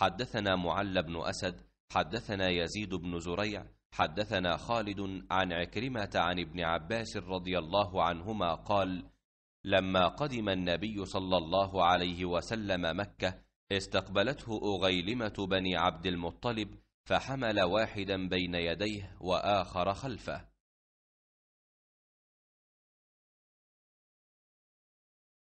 حدثنا معل بن أسد حدثنا يزيد بن زريع حدثنا خالد عن عكرمة عن ابن عباس رضي الله عنهما قال لما قدم النبي صلى الله عليه وسلم مكة استقبلته أغيلمة بني عبد المطلب فحمل واحدا بين يديه وآخر خلفه